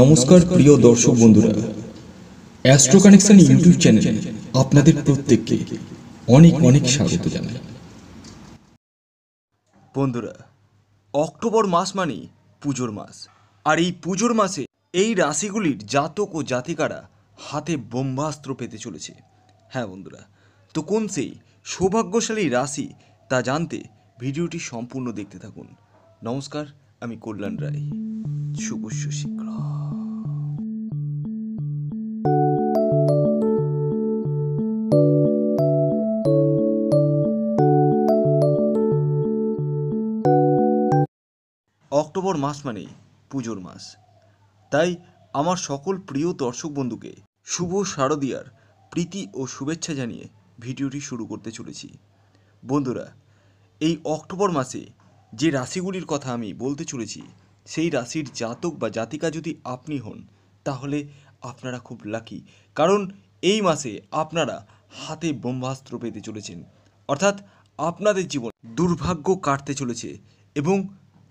নমস্কার প্রিয় দর্শক বন্ধুরা অ্যাস্ট্রো কানেকশন ইউটিউব চ্যানেলে আপনাদের প্রত্যেককে অনেক অনেক স্বাগত জানাই বন্ধুরা অক্টোবর মাস মানে পুজোর মাস আর এই পুজোর মাসে এই রাশিগুলির জাতক ও জাতিকারা হাতে বোম্বাস্ত্র পেতে চলেছে হ্যাঁ বন্ধুরা তো কোন সেই সৌভাগ্যশালী রাশি তা জানতে ভিডিওটি সম্পূর্ণ দেখতে থাকুন নমস্কার আমি কল্যাণ রায় শুভ শিক্ষক অক্টোবর মাস মানেই পুজোর মাস তাই আমার সকল প্রিয় দর্শক বন্ধুকে শুভ শারদীয়ার প্রীতি ও শুভেচ্ছা জানিয়ে ভিডিওটি শুরু করতে চলেছি বন্ধুরা এই অক্টোবর মাসে যে রাশিগুলির কথা আমি বলতে চলেছি সেই রাশির জাতক বা জাতিকা যদি আপনি হন তাহলে আপনারা খুব লাকি কারণ এই মাসে আপনারা হাতে ব্রহ্মাস্ত্র পেতে চলেছেন অর্থাৎ আপনাদের জীবন দুর্ভাগ্য কাটতে চলেছে এবং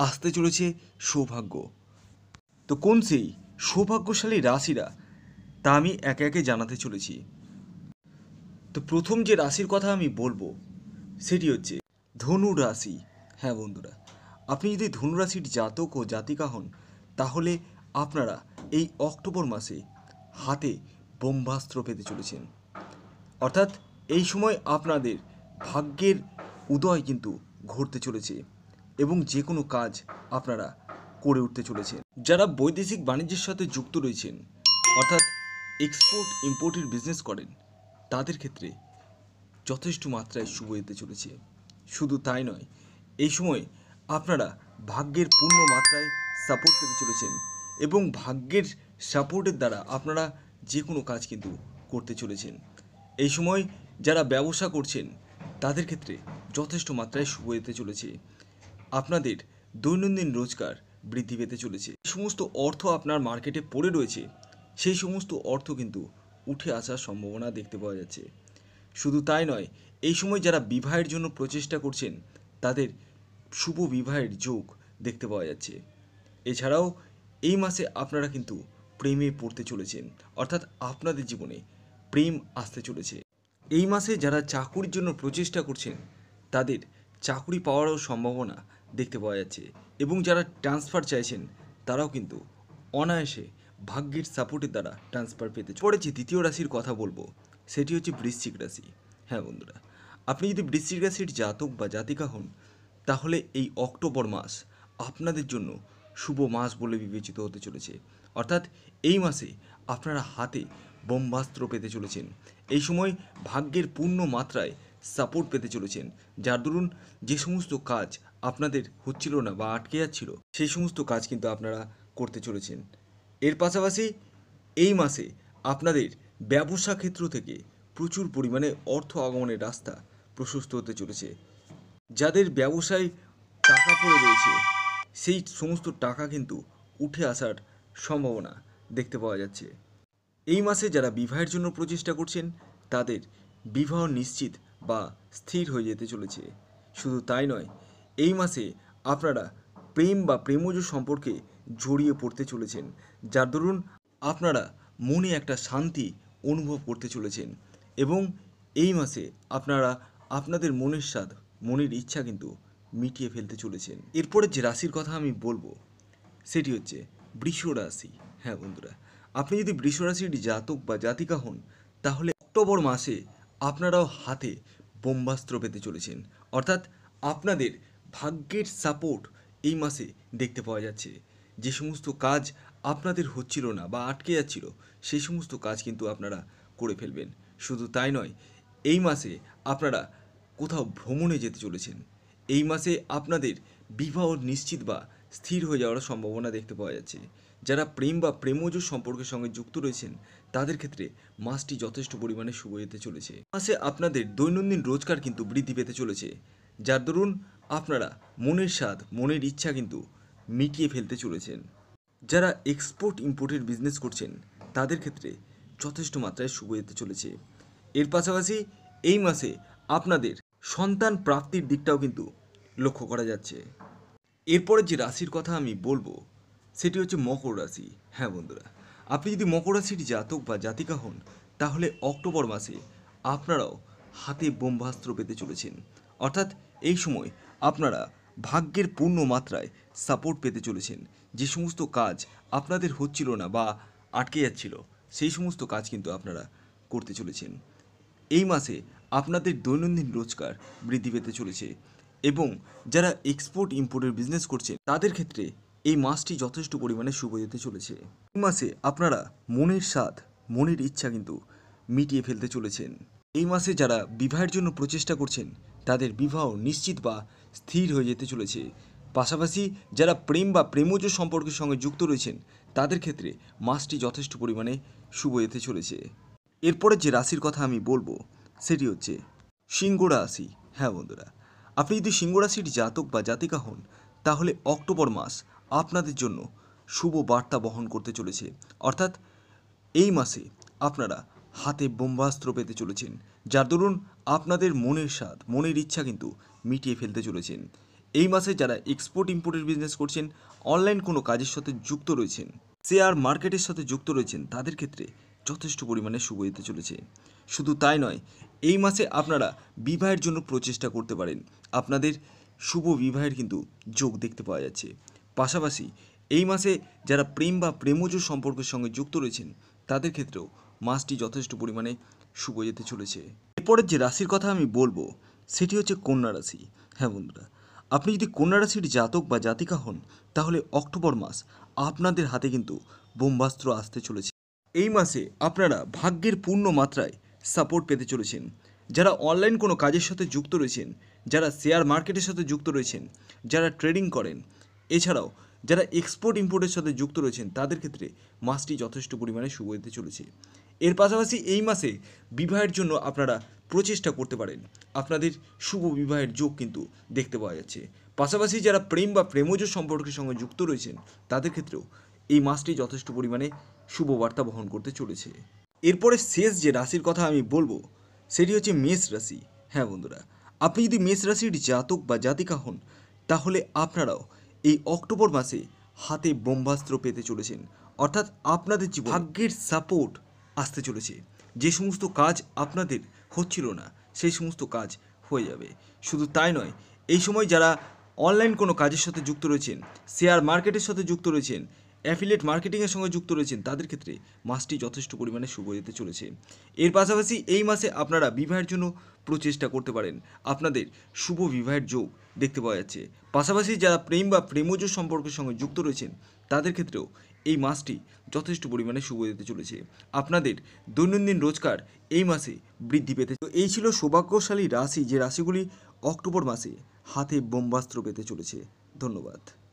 আসতে চলেছে সৌভাগ্য তো কোন সেই সৌভাগ্যশালী রাশিরা তা আমি একে একে জানাতে চলেছি তো প্রথম যে রাশির কথা আমি বলবো সেটি হচ্ছে ধনু রাশি হ্যাঁ বন্ধুরা আপনি যদি ধনু রাশির জাতক ও জাতিকা হন তাহলে আপনারা এই অক্টোবর মাসে হাতে বোম্বাস্ত্র পেতে চলেছেন অর্থাৎ এই সময় আপনাদের ভাগ্যের উদয় কিন্তু ঘটতে চলেছে এবং যে কোনো কাজ আপনারা করে উঠতে চলেছেন যারা বৈদেশিক বাণিজ্যের সাথে যুক্ত রয়েছেন অর্থাৎ এক্সপোর্ট ইম্পোর্টের বিজনেস করেন তাদের ক্ষেত্রে যথেষ্ট মাত্রায় শুভ যেতে চলেছে শুধু তাই নয় এই সময় আপনারা ভাগ্যের পূর্ণ মাত্রায় সাপোর্ট পেতে চলেছেন এবং ভাগ্যের সাপোর্টের দ্বারা আপনারা যে কোনো কাজ কিন্তু করতে চলেছেন এই সময় যারা ব্যবসা করছেন তাদের ক্ষেত্রে যথেষ্ট মাত্রায় শুভ যেতে চলেছে আপনাদের দৈনন্দিন রোজগার বৃদ্ধি পেতে চলেছে সমস্ত অর্থ আপনার মার্কেটে পড়ে রয়েছে সেই সমস্ত অর্থ কিন্তু উঠে আসার সম্ভাবনা দেখতে পাওয়া যাচ্ছে শুধু তাই নয় এই সময় যারা বিবাহের জন্য প্রচেষ্টা করছেন তাদের শুভ বিবাহের যোগ দেখতে পাওয়া যাচ্ছে এছাড়াও এই মাসে আপনারা কিন্তু প্রেমে পড়তে চলেছেন অর্থাৎ আপনাদের জীবনে প্রেম আসতে চলেছে এই মাসে যারা চাকুরির জন্য প্রচেষ্টা করছেন তাদের চাকুরি পাওয়ারও সম্ভাবনা দেখতে পাওয়া যাচ্ছে এবং যারা ট্রান্সফার চাইছেন তারাও কিন্তু অনায়াসে ভাগ্যের সাপোর্টের দ্বারা ট্রান্সফার পেতে পরে যে দ্বিতীয় রাশির কথা বলবো সেটি হচ্ছে বৃশ্চিক রাশি হ্যাঁ বন্ধুরা আপনি যদি বৃশ্চিক রাশির জাতক বা জাতিকা হন তাহলে এই অক্টোবর মাস আপনাদের জন্য শুভ মাস বলে বিবেচিত হতে চলেছে অর্থাৎ এই মাসে আপনারা হাতে বোমবাস্ত্র পেতে চলেছেন এই সময় ভাগ্যের পূর্ণ মাত্রায় সাপোর্ট পেতে চলেছেন যার দরুন যে সমস্ত কাজ আপনাদের হচ্ছিল না বা আটকে যাচ্ছিল সেই সমস্ত কাজ কিন্তু আপনারা করতে চলেছেন এর পাশাপাশি এই মাসে আপনাদের ব্যবসা ক্ষেত্র থেকে প্রচুর পরিমাণে অর্থ আগমনের রাস্তা প্রশস্ত হতে চলেছে যাদের ব্যবসায় টাকা পড়ে রয়েছে সেই সমস্ত টাকা কিন্তু উঠে আসার সম্ভাবনা দেখতে পাওয়া যাচ্ছে এই মাসে যারা বিবাহের জন্য প্রচেষ্টা করছেন তাদের বিবাহ নিশ্চিত বা স্থির হয়ে যেতে চলেছে শুধু তাই নয় এই মাসে আপনারা প্রেম বা প্রেমজ সম্পর্কে জড়িয়ে পড়তে চলেছেন যার দরুন আপনারা মনে একটা শান্তি অনুভব করতে চলেছেন এবং এই মাসে আপনারা আপনাদের মনের স্বাদ মনের ইচ্ছা কিন্তু মিটিয়ে ফেলতে চলেছেন এরপরে যে রাশির কথা আমি বলবো সেটি হচ্ছে বৃষ রাশি হ্যাঁ বন্ধুরা আপনি যদি বৃষ রাশির জাতক বা জাতিকা হন তাহলে অক্টোবর মাসে আপনারাও হাতে বোম্বাস্ত্র পেতে চলেছেন অর্থাৎ আপনাদের ভাগ্যের সাপোর্ট এই মাসে দেখতে পাওয়া যাচ্ছে যে সমস্ত কাজ আপনাদের হচ্ছিল না বা আটকে যাচ্ছিল সেই সমস্ত কাজ কিন্তু আপনারা করে ফেলবেন শুধু তাই নয় এই মাসে আপনারা কোথাও ভ্রমণে যেতে চলেছেন এই মাসে আপনাদের বিবাহ নিশ্চিত বা স্থির হয়ে যাওয়ার সম্ভাবনা দেখতে পাওয়া যাচ্ছে যারা প্রেম বা প্রেমজ সম্পর্কের সঙ্গে যুক্ত রয়েছেন তাদের ক্ষেত্রে মাসটি যথেষ্ট পরিমাণে শুভ যেতে চলেছে মাসে আপনাদের দৈনন্দিন রোজগার কিন্তু বৃদ্ধি পেতে চলেছে যার দরুন আপনারা মনের স্বাদ মনের ইচ্ছা কিন্তু মিটিয়ে ফেলতে চলেছেন যারা এক্সপোর্ট ইম্পোর্টের বিজনেস করছেন তাদের ক্ষেত্রে যথেষ্ট মাত্রায় শুভ যেতে চলেছে এর পাশাপাশি এই মাসে আপনাদের সন্তান প্রাপ্তির দিকটাও কিন্তু লক্ষ্য করা যাচ্ছে এরপরে যে রাশির কথা আমি বলবো সেটি হচ্ছে মকর রাশি হ্যাঁ বন্ধুরা আপনি যদি মকর রাশির জাতক বা জাতিকা হন তাহলে অক্টোবর মাসে আপনারাও হাতে বোম্বাস্ত্র পেতে চলেছেন অর্থাৎ এই সময় আপনারা ভাগ্যের পূর্ণ মাত্রায় সাপোর্ট পেতে চলেছেন যে সমস্ত কাজ আপনাদের হচ্ছিল না বা আটকে যাচ্ছিল সেই সমস্ত কাজ কিন্তু আপনারা করতে চলেছেন এই মাসে আপনাদের দৈনন্দিন রোজগার বৃদ্ধি পেতে চলেছে এবং যারা এক্সপোর্ট ইম্পোর্টের বিজনেস করছে তাদের ক্ষেত্রে এই মাসটি যথেষ্ট পরিমাণে শুভ যেতে চলেছে এই মাসে আপনারা মনের স্বাদ মনের ইচ্ছা কিন্তু মিটিয়ে ফেলতে চলেছেন এই মাসে যারা বিবাহের জন্য প্রচেষ্টা করছেন তাদের বিবাহ নিশ্চিত বা স্থির হয়ে যেতে চলেছে পাশাপাশি যারা প্রেম বা প্রেমজ সম্পর্কের সঙ্গে যুক্ত রয়েছেন তাদের ক্ষেত্রে মাসটি যথেষ্ট পরিমাণে শুভ যেতে চলেছে এরপরে যে রাশির কথা আমি বলবো সেটি হচ্ছে সিংহ রাশি হ্যাঁ বন্ধুরা আপনি যদি সিংহ রাশির জাতক বা জাতিকা হন তাহলে অক্টোবর মাস আপনাদের জন্য শুভ বার্তা বহন করতে চলেছে অর্থাৎ এই মাসে আপনারা হাতে বোম্বাস্ত্র পেতে চলেছেন যার দরুন আপনাদের মনের স্বাদ মনের ইচ্ছা কিন্তু মিটিয়ে ফেলতে চলেছেন এই মাসে যারা এক্সপোর্ট ইম্পোর্টের বিজনেস করছেন অনলাইন কোনো কাজের সাথে যুক্ত রয়েছেন শেয়ার মার্কেটের সাথে যুক্ত রয়েছেন তাদের ক্ষেত্রে যথেষ্ট পরিমাণে শুভ দিতে চলেছে শুধু তাই নয় এই মাসে আপনারা বিবাহের জন্য প্রচেষ্টা করতে পারেন আপনাদের শুভ বিবাহের কিন্তু যোগ দেখতে পাওয়া যাচ্ছে পাশাপাশি এই মাসে যারা প্রেম বা প্রেমজ সম্পর্কের সঙ্গে যুক্ত রয়েছেন তাদের ক্ষেত্রেও মাসটি যথেষ্ট পরিমাণে শুভ যেতে চলেছে এরপরের যে রাশির কথা আমি বলবো সেটি হচ্ছে কন্যা রাশি হ্যাঁ বন্ধুরা আপনি যদি কন্যা রাশির জাতক বা জাতিকা হন তাহলে অক্টোবর মাস আপনাদের হাতে কিন্তু বোমবাস্ত্র আসতে চলেছে এই মাসে আপনারা ভাগ্যের পূর্ণ মাত্রায় সাপোর্ট পেতে চলেছেন যারা অনলাইন কোনো কাজের সাথে যুক্ত রয়েছেন যারা শেয়ার মার্কেটের সাথে যুক্ত রয়েছেন যারা ট্রেডিং করেন এছাড়াও যারা এক্সপোর্ট ইম্পোর্টের সাথে যুক্ত রয়েছেন তাদের ক্ষেত্রে মাসটি যথেষ্ট পরিমাণে শুভ হতে চলেছে এর পাশাপাশি এই মাসে বিবাহের জন্য আপনারা প্রচেষ্টা করতে পারেন আপনাদের শুভ বিবাহের যোগ কিন্তু দেখতে পাওয়া যাচ্ছে পাশাপাশি যারা প্রেম বা প্রেমজ সম্পর্কের সঙ্গে যুক্ত রয়েছেন তাদের ক্ষেত্রেও এই মাসটি যথেষ্ট পরিমাণে শুভ বার্তা বহন করতে চলেছে এরপরে শেষ যে রাশির কথা আমি বলবো সেটি হচ্ছে মেষ রাশি হ্যাঁ বন্ধুরা আপনি যদি মেষ রাশির জাতক বা জাতিকা হন তাহলে আপনারাও এই অক্টোবর মাসে হাতে ব্রহ্মাস্ত্র পেতে চলেছেন অর্থাৎ আপনাদের ভাগ্যের সাপোর্ট আসতে চলেছে যে সমস্ত কাজ আপনাদের হচ্ছিল না সেই সমস্ত কাজ হয়ে যাবে শুধু তাই নয় এই সময় যারা অনলাইন কোনো কাজের সাথে যুক্ত রয়েছেন শেয়ার মার্কেটের সাথে যুক্ত রয়েছেন অ্যাফিলিয়েট মার্কেটিংয়ের সঙ্গে যুক্ত রয়েছেন তাদের ক্ষেত্রে মাসটি যথেষ্ট পরিমাণে শুভ যেতে চলেছে এর পাশাপাশি এই মাসে আপনারা বিবাহের জন্য প্রচেষ্টা করতে পারেন আপনাদের শুভ বিবাহের যোগ দেখতে পাওয়া যাচ্ছে পাশাপাশি যারা প্রেম বা প্রেমজ সম্পর্কের সঙ্গে যুক্ত রয়েছেন তাদের ক্ষেত্রেও এই মাসটি যথেষ্ট পরিমাণে শুভ দিতে চলেছে আপনাদের দৈনন্দিন রোজগার এই মাসে বৃদ্ধি পেতে তো এই ছিল সৌভাগ্যশালী রাশি যে রাশিগুলি অক্টোবর মাসে হাতে বোমবাস্ত্র পেতে চলেছে ধন্যবাদ